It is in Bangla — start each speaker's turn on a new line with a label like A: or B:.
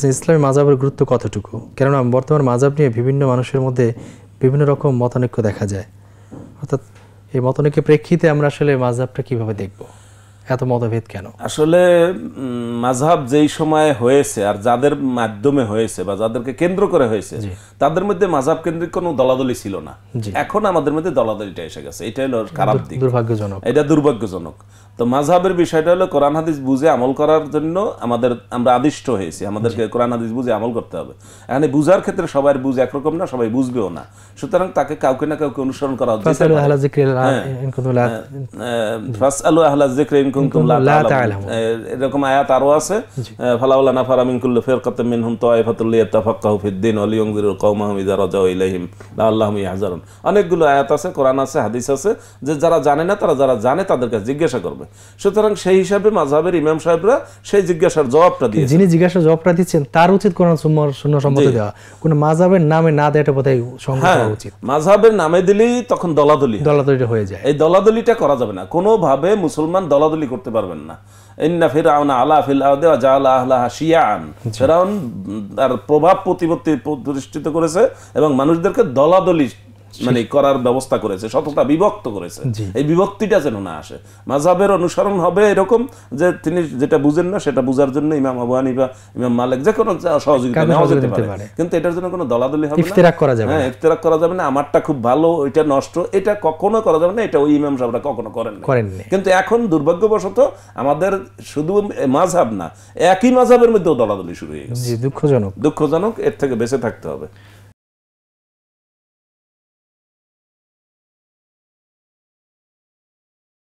A: যে ইসলামী মাজাবের গুরুত্ব কতটুকু কেননা বর্তমান মাজাব নিয়ে বিভিন্ন মানুষের মধ্যে বিভিন্ন রকম মতানৈক্য দেখা যায় অর্থাৎ এই মতানৈক্যের প্রেক্ষিতে আমরা আসলে মাজাবটা কিভাবে দেখব এত মতভেদ কেন
B: আসলে মাঝহাব যেই সময়ে হয়েছে আর যাদের মাধ্যমে হয়েছে বা যাদেরকে কেন্দ্র করে হয়েছে তাদের মধ্যে মাঝহাব কেন্দ্রিক কোনো দলাদলি ছিল না এখন আমাদের মধ্যে দলাদলিটা এসে গেছে এটা হলো খারাপ দিক দুর্ভাগ্যজনক এটা দুর্ভাগ্যজনক তো মাঝহাবের বিষয়টা হলো কোরআন হাদিস বুঝে আমল করার জন্য আমাদের আমরা আদিষ্ট হয়েছি আমাদেরকে কোরআন হাদিস বুঝে আমল করতে হবে এখানে বুঝার ক্ষেত্রে সবাই বুঝে একরকম না সবাই বুঝবেও না সুতরাং তাকে কাউকে না কাউকে অনুসরণ করা হচ্ছে হ্যাঁ। হ্যাঁ। হ্যাঁ। এরকম আয়াত আরও আছে ফালাউলা নাফারা মিন কুল্লি ফিরকাতাম মিনহুম তাওয়াইফাতুল লিয়াতাফাক্কাহু ফিদ-দ্বীন ওয়া লিয়ুনজিরুল কাওমাহুম ইযা রাজাউ ইলাইহিম লাআল্লাহুম ইয়াহজারুন অনেকগুলো আয়াত আছে কোরআন আছে হাদিস আছে যে যারা জানে না তারা যারা জানে তাদেরকে জিজ্ঞাসা করবে সুতরাং সেই হিসাবে মাঝহাবের ইমাম সাহেবরা সেই জিজ্ঞাসার জবাবটা দিয়ে যিনি
A: জিজ্ঞাসার জবাবটা দিচ্ছেন তার উচিত কোন শূন্য সম্মত দেওয়া কোন মাঝহাবের নামে না দেওয়াটা বোধহয় সংগ্রহ হ্যাঁ, উচিত
B: মাঝহাবের নামে দিলেই তখন দলাদলি দলাদলি হয়ে যায় এই দলাদলিটা করা যাবে না কোনোভাবে মুসলমান দলাদলি করতে পারবেন না ইন্না প্রভাব প্রতিপত্তি প্রতিষ্ঠিত করেছে এবং মানুষদেরকে দলাদলি মানে করার ব্যবস্থা করেছে সততা বিভক্ত করেছে এই বিভক্তিটা যেন না আসে মাঝাবের অনুসরণ হবে এরকম যে তিনি যেটা বুঝেন না সেটা বুঝার জন্য ইমাম আবানি বা ইমাম মালিক যে কোনো সহযোগিতা নেওয়া যেতে পারে কিন্তু এটার জন্য কোনো দলাদলি হবে ইফতিরাক করা যাবে হ্যাঁ ইফতিরাক করা যাবে না আমারটা খুব ভালো ওইটা নষ্ট এটা কখনো করা যাবে না এটা ওই ইমাম সাহেবরা কখনো করেন না কিন্তু এখন দুর্ভাগ্যবশত আমাদের শুধু মাঝহাব না একই মাঝহাবের মধ্যেও দলাদলি শুরু হয়ে গেছে দুঃখজনক দুঃখজনক এর থেকে বেঁচে থাকতে হবে